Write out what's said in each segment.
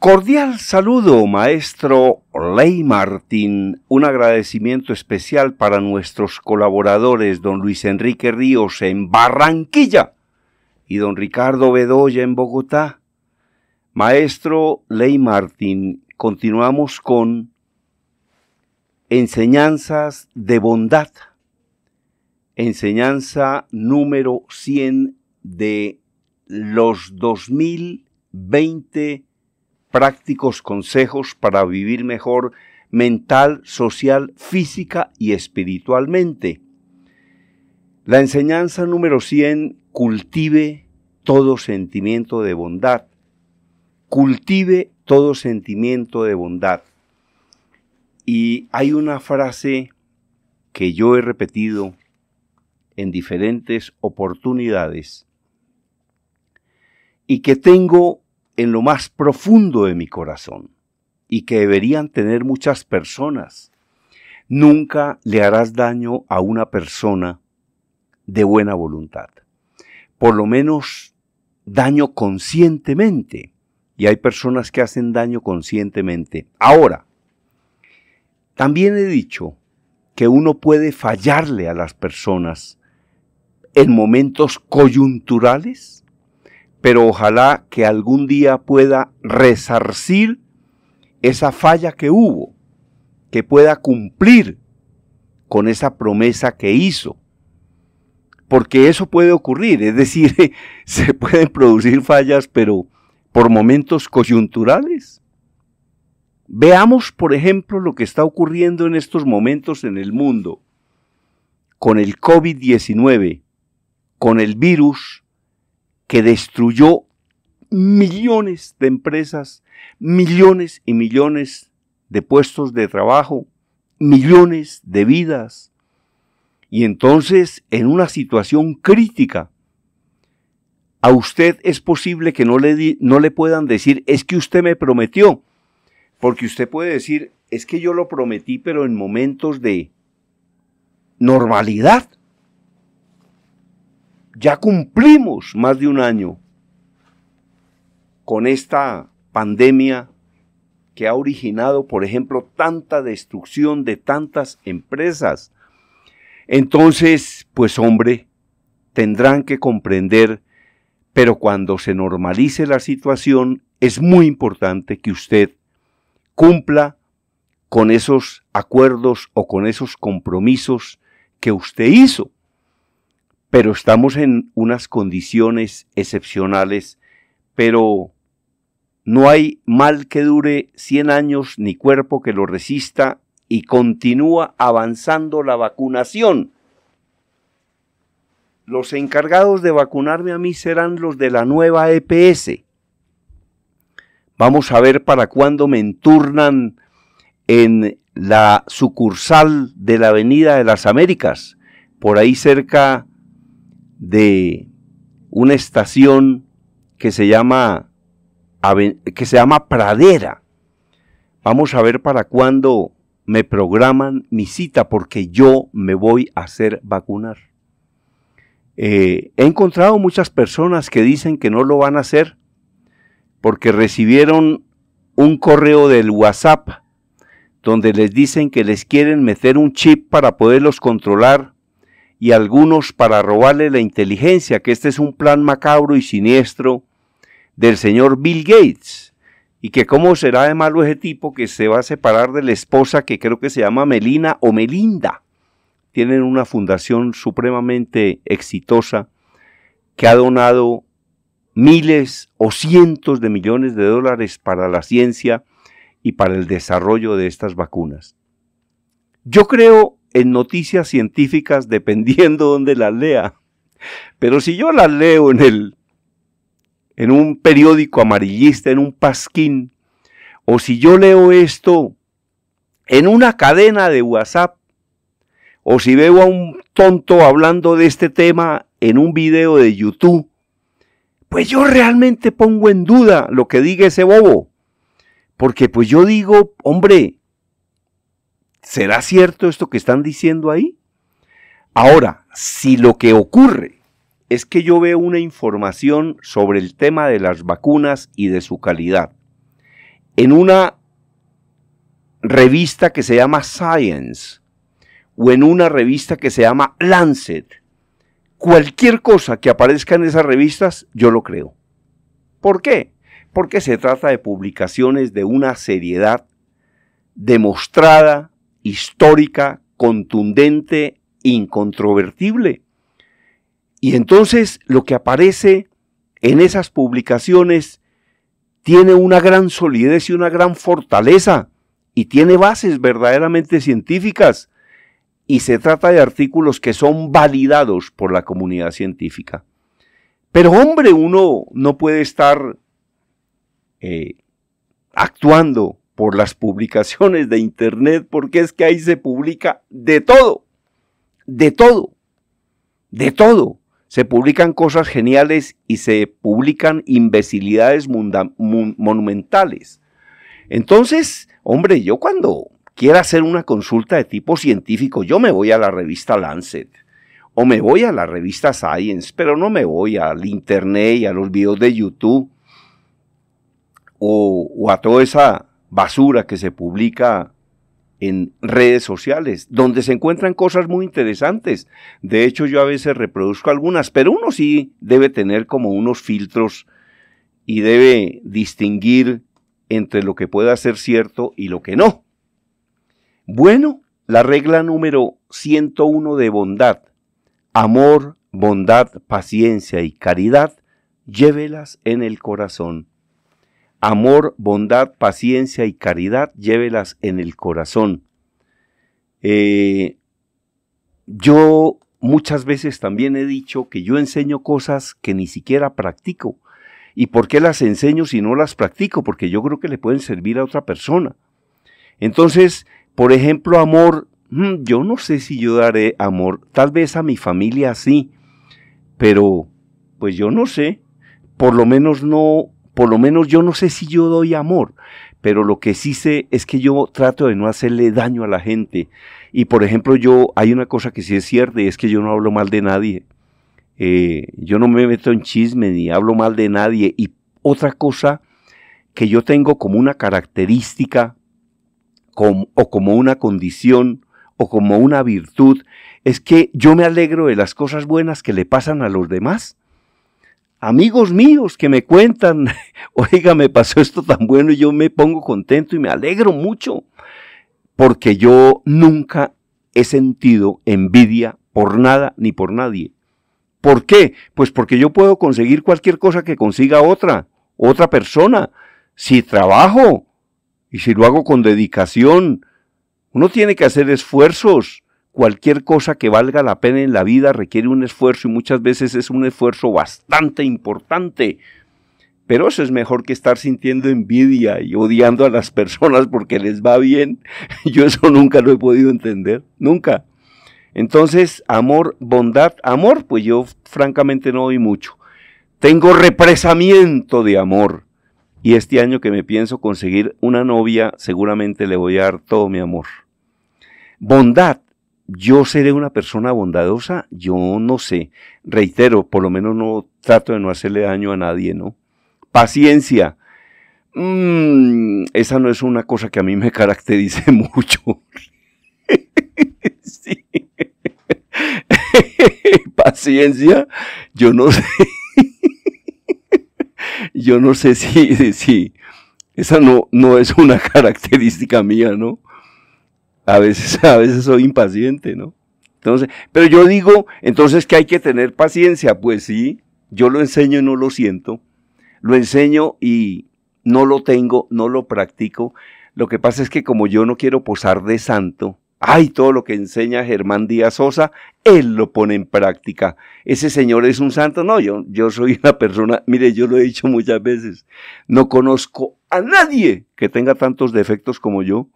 Cordial saludo, maestro Ley Martín. Un agradecimiento especial para nuestros colaboradores, don Luis Enrique Ríos en Barranquilla y don Ricardo Bedoya en Bogotá. Maestro Ley Martín, continuamos con Enseñanzas de Bondad. Enseñanza número 100 de los 2020 prácticos consejos para vivir mejor mental, social, física y espiritualmente. La enseñanza número 100 cultive todo sentimiento de bondad. Cultive todo sentimiento de bondad. Y hay una frase que yo he repetido en diferentes oportunidades y que tengo en lo más profundo de mi corazón y que deberían tener muchas personas. Nunca le harás daño a una persona de buena voluntad. Por lo menos daño conscientemente. Y hay personas que hacen daño conscientemente. Ahora, también he dicho que uno puede fallarle a las personas en momentos coyunturales pero ojalá que algún día pueda resarcir esa falla que hubo, que pueda cumplir con esa promesa que hizo. Porque eso puede ocurrir, es decir, se pueden producir fallas, pero por momentos coyunturales. Veamos, por ejemplo, lo que está ocurriendo en estos momentos en el mundo, con el COVID-19, con el virus que destruyó millones de empresas, millones y millones de puestos de trabajo, millones de vidas. Y entonces, en una situación crítica, a usted es posible que no le, no le puedan decir, es que usted me prometió, porque usted puede decir, es que yo lo prometí, pero en momentos de normalidad ya cumplimos más de un año con esta pandemia que ha originado, por ejemplo, tanta destrucción de tantas empresas. Entonces, pues hombre, tendrán que comprender, pero cuando se normalice la situación, es muy importante que usted cumpla con esos acuerdos o con esos compromisos que usted hizo pero estamos en unas condiciones excepcionales, pero no hay mal que dure 100 años ni cuerpo que lo resista y continúa avanzando la vacunación. Los encargados de vacunarme a mí serán los de la nueva EPS. Vamos a ver para cuándo me enturnan en la sucursal de la Avenida de las Américas, por ahí cerca de una estación que se llama, que se llama Pradera. Vamos a ver para cuándo me programan mi cita porque yo me voy a hacer vacunar. Eh, he encontrado muchas personas que dicen que no lo van a hacer porque recibieron un correo del WhatsApp donde les dicen que les quieren meter un chip para poderlos controlar y algunos para robarle la inteligencia, que este es un plan macabro y siniestro del señor Bill Gates. Y que cómo será de malo ese tipo que se va a separar de la esposa que creo que se llama Melina o Melinda. Tienen una fundación supremamente exitosa que ha donado miles o cientos de millones de dólares para la ciencia y para el desarrollo de estas vacunas. Yo creo en noticias científicas dependiendo donde las lea. Pero si yo las leo en el en un periódico amarillista, en un pasquín, o si yo leo esto en una cadena de WhatsApp, o si veo a un tonto hablando de este tema en un video de YouTube, pues yo realmente pongo en duda lo que diga ese bobo. Porque pues yo digo, hombre, ¿Será cierto esto que están diciendo ahí? Ahora, si lo que ocurre es que yo veo una información sobre el tema de las vacunas y de su calidad en una revista que se llama Science o en una revista que se llama Lancet, cualquier cosa que aparezca en esas revistas, yo lo creo. ¿Por qué? Porque se trata de publicaciones de una seriedad demostrada histórica, contundente, incontrovertible. Y entonces lo que aparece en esas publicaciones tiene una gran solidez y una gran fortaleza y tiene bases verdaderamente científicas y se trata de artículos que son validados por la comunidad científica. Pero hombre, uno no puede estar eh, actuando por las publicaciones de Internet, porque es que ahí se publica de todo, de todo, de todo. Se publican cosas geniales y se publican imbecilidades monumentales. Entonces, hombre, yo cuando quiera hacer una consulta de tipo científico, yo me voy a la revista Lancet o me voy a la revista Science, pero no me voy al Internet y a los videos de YouTube o a toda esa basura que se publica en redes sociales, donde se encuentran cosas muy interesantes. De hecho, yo a veces reproduzco algunas, pero uno sí debe tener como unos filtros y debe distinguir entre lo que pueda ser cierto y lo que no. Bueno, la regla número 101 de bondad, amor, bondad, paciencia y caridad, llévelas en el corazón amor, bondad, paciencia y caridad, llévelas en el corazón. Eh, yo muchas veces también he dicho que yo enseño cosas que ni siquiera practico. ¿Y por qué las enseño si no las practico? Porque yo creo que le pueden servir a otra persona. Entonces, por ejemplo, amor, mm, yo no sé si yo daré amor, tal vez a mi familia sí, pero pues yo no sé, por lo menos no por lo menos yo no sé si yo doy amor, pero lo que sí sé es que yo trato de no hacerle daño a la gente. Y por ejemplo, yo hay una cosa que sí es cierta y es que yo no hablo mal de nadie. Eh, yo no me meto en chisme ni hablo mal de nadie. Y otra cosa que yo tengo como una característica o como una condición o como una virtud es que yo me alegro de las cosas buenas que le pasan a los demás amigos míos que me cuentan, oiga, me pasó esto tan bueno y yo me pongo contento y me alegro mucho, porque yo nunca he sentido envidia por nada ni por nadie. ¿Por qué? Pues porque yo puedo conseguir cualquier cosa que consiga otra, otra persona, si trabajo y si lo hago con dedicación. Uno tiene que hacer esfuerzos, cualquier cosa que valga la pena en la vida requiere un esfuerzo y muchas veces es un esfuerzo bastante importante. Pero eso es mejor que estar sintiendo envidia y odiando a las personas porque les va bien. Yo eso nunca lo he podido entender, nunca. Entonces, amor, bondad, amor, pues yo francamente no doy mucho. Tengo represamiento de amor. Y este año que me pienso conseguir una novia, seguramente le voy a dar todo mi amor. Bondad, yo seré una persona bondadosa, yo no sé. Reitero, por lo menos no trato de no hacerle daño a nadie, ¿no? Paciencia. Mm, esa no es una cosa que a mí me caracterice mucho. sí. Paciencia, yo no sé. yo no sé si, esa no, no es una característica mía, ¿no? a veces, a veces soy impaciente, ¿no? Entonces, pero yo digo, entonces que hay que tener paciencia, pues sí, yo lo enseño y no lo siento, lo enseño y no lo tengo, no lo practico. Lo que pasa es que como yo no quiero posar de santo, ay, todo lo que enseña Germán Díaz Sosa, él lo pone en práctica. Ese señor es un santo, no, yo, yo soy una persona, mire, yo lo he dicho muchas veces, no conozco a nadie que tenga tantos defectos como yo,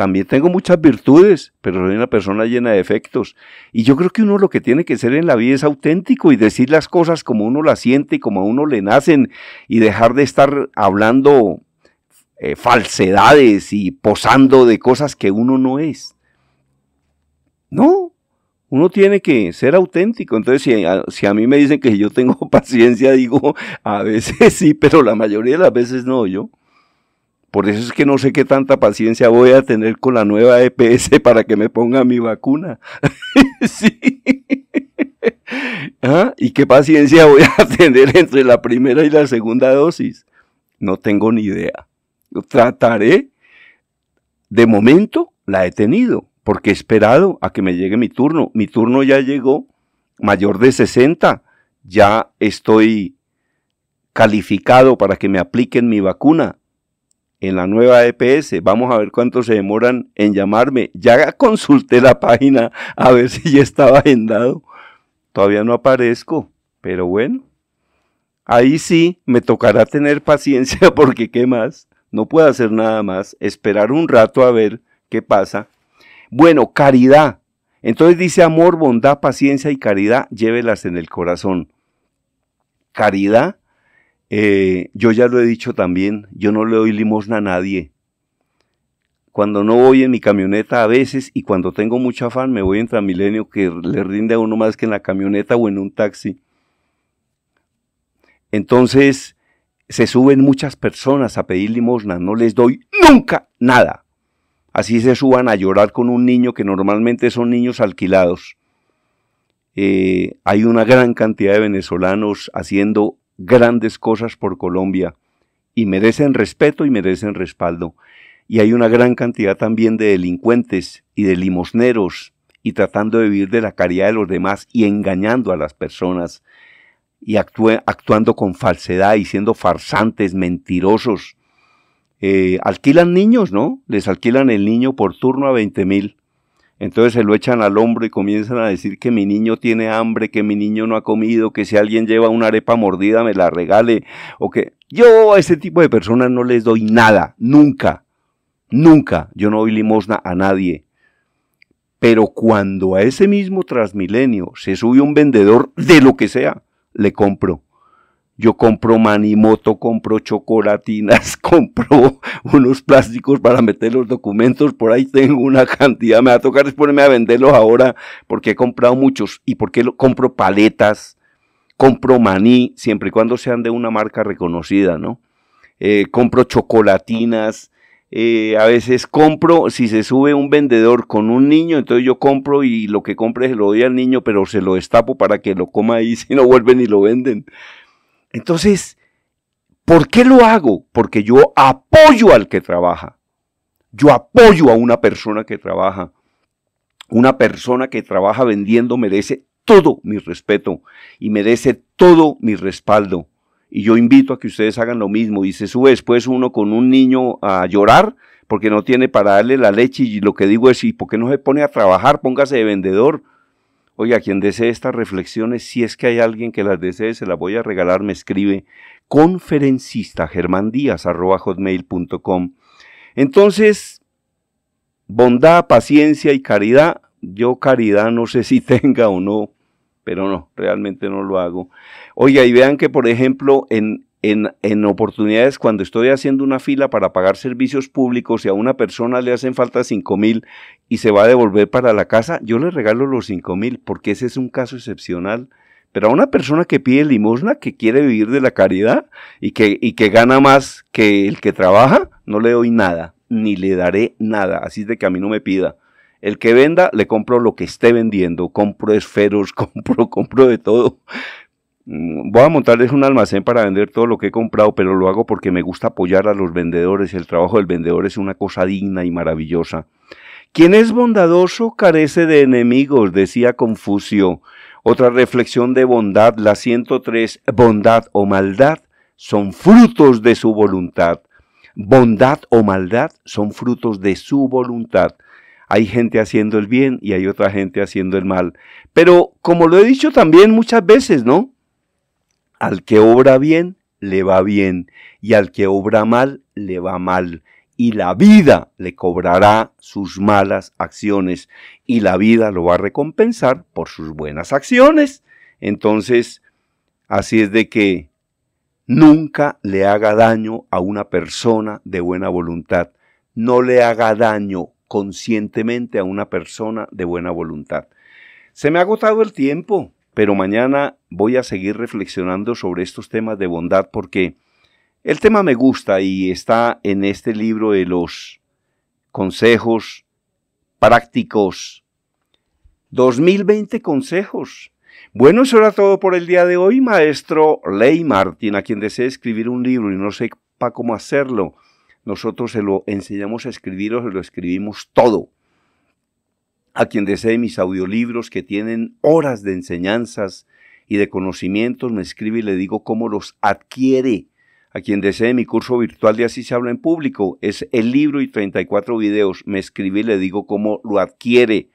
también tengo muchas virtudes, pero soy una persona llena de efectos. Y yo creo que uno lo que tiene que ser en la vida es auténtico y decir las cosas como uno las siente y como a uno le nacen y dejar de estar hablando eh, falsedades y posando de cosas que uno no es. No, uno tiene que ser auténtico. Entonces, si ah, a mí me dicen que yo tengo paciencia, digo, a veces sí, pero la mayoría de las veces no, yo. Por eso es que no sé qué tanta paciencia voy a tener con la nueva EPS para que me ponga mi vacuna. sí. ¿Ah? ¿Y qué paciencia voy a tener entre la primera y la segunda dosis? No tengo ni idea. Trataré, de momento la he tenido, porque he esperado a que me llegue mi turno. Mi turno ya llegó, mayor de 60, ya estoy calificado para que me apliquen mi vacuna en la nueva EPS. Vamos a ver cuánto se demoran en llamarme. Ya consulté la página a ver si ya estaba agendado. Todavía no aparezco, pero bueno. Ahí sí me tocará tener paciencia porque qué más. No puedo hacer nada más. Esperar un rato a ver qué pasa. Bueno, caridad. Entonces dice amor, bondad, paciencia y caridad, llévelas en el corazón. Caridad eh, yo ya lo he dicho también, yo no le doy limosna a nadie. Cuando no voy en mi camioneta a veces y cuando tengo mucho afán me voy en Transmilenio que le rinde a uno más que en la camioneta o en un taxi. Entonces se suben muchas personas a pedir limosna, no les doy nunca nada. Así se suban a llorar con un niño que normalmente son niños alquilados. Eh, hay una gran cantidad de venezolanos haciendo grandes cosas por Colombia y merecen respeto y merecen respaldo. Y hay una gran cantidad también de delincuentes y de limosneros y tratando de vivir de la caridad de los demás y engañando a las personas y actuando con falsedad y siendo farsantes, mentirosos. Eh, alquilan niños, ¿no? Les alquilan el niño por turno a 20 mil entonces se lo echan al hombro y comienzan a decir que mi niño tiene hambre, que mi niño no ha comido, que si alguien lleva una arepa mordida me la regale, o que yo a ese tipo de personas no les doy nada, nunca, nunca, yo no doy limosna a nadie. Pero cuando a ese mismo transmilenio se sube un vendedor de lo que sea, le compro. Yo compro manimoto, compro chocolatinas, compro unos plásticos para meter los documentos. Por ahí tengo una cantidad. Me va a tocar ponerme a venderlos ahora porque he comprado muchos. ¿Y porque compro paletas? Compro maní, siempre y cuando sean de una marca reconocida, ¿no? Eh, compro chocolatinas. Eh, a veces compro, si se sube un vendedor con un niño, entonces yo compro y lo que compre se lo doy al niño, pero se lo destapo para que lo coma ahí si no vuelven y lo venden. Entonces, ¿por qué lo hago? Porque yo apoyo al que trabaja. Yo apoyo a una persona que trabaja. Una persona que trabaja vendiendo merece todo mi respeto y merece todo mi respaldo. Y yo invito a que ustedes hagan lo mismo. Y se sube después uno con un niño a llorar porque no tiene para darle la leche y lo que digo es, ¿y por qué no se pone a trabajar? Póngase de vendedor. Oiga, quien desee estas reflexiones, si es que hay alguien que las desee, se las voy a regalar, me escribe conferencista hotmail.com. Entonces, bondad, paciencia y caridad. Yo caridad no sé si tenga o no, pero no, realmente no lo hago. Oiga, y vean que, por ejemplo, en en, oportunidades cuando estoy haciendo una fila para pagar servicios públicos y a una persona le hacen falta 5 mil y se va a devolver para la casa, yo le regalo los 5 mil porque ese es un caso excepcional. Pero a una persona que pide limosna, que quiere vivir de la caridad y que, y que gana más que el que trabaja, no le doy nada, ni le daré nada. Así es de que a mí no me pida. El que venda, le compro lo que esté vendiendo. Compro esferos, compro, compro de todo. Mm, voy a montarles un almacén para vender todo lo que he comprado, pero lo hago porque me gusta apoyar a los vendedores. El trabajo del vendedor es una cosa digna y maravillosa. Quien es bondadoso carece de enemigos, decía Confucio. Otra reflexión de bondad, la 103, bondad o maldad son frutos de su voluntad. Bondad o maldad son frutos de su voluntad. Hay gente haciendo el bien y hay otra gente haciendo el mal. Pero como lo he dicho también muchas veces, ¿no? Al que obra bien, le va bien, y al que obra mal, le va mal. Y la vida le cobrará sus malas acciones, y la vida lo va a recompensar por sus buenas acciones. Entonces, así es de que nunca le haga daño a una persona de buena voluntad. No le haga daño conscientemente a una persona de buena voluntad. Se me ha agotado el tiempo pero mañana voy a seguir reflexionando sobre estos temas de bondad porque el tema me gusta y está en este libro de los consejos prácticos. 2020 consejos. Bueno, eso era todo por el día de hoy, maestro Ley Martín, a quien desee escribir un libro y no sepa cómo hacerlo. Nosotros se lo enseñamos a escribir o se lo escribimos todo a quien desee mis audiolibros que tienen horas de enseñanzas y de conocimientos, me escribe y le digo cómo los adquiere. A quien desee mi curso virtual de Así se habla en público, es el libro y 34 videos, me escribe y le digo cómo lo adquiere.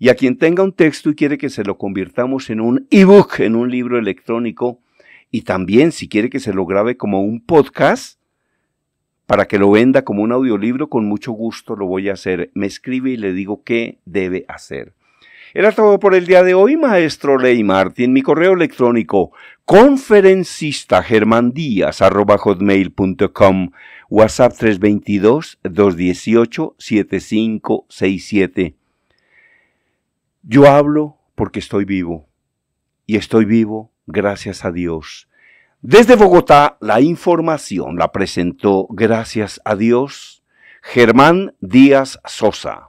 Y a quien tenga un texto y quiere que se lo convirtamos en un ebook, en un libro electrónico, y también si quiere que se lo grabe como un podcast, para que lo venda como un audiolibro, con mucho gusto lo voy a hacer. Me escribe y le digo qué debe hacer. Era todo por el día de hoy, maestro Ley Martín. Mi correo electrónico conferencista WhatsApp 322-218-7567. Yo hablo porque estoy vivo y estoy vivo gracias a Dios desde Bogotá, la información la presentó, gracias a Dios, Germán Díaz Sosa.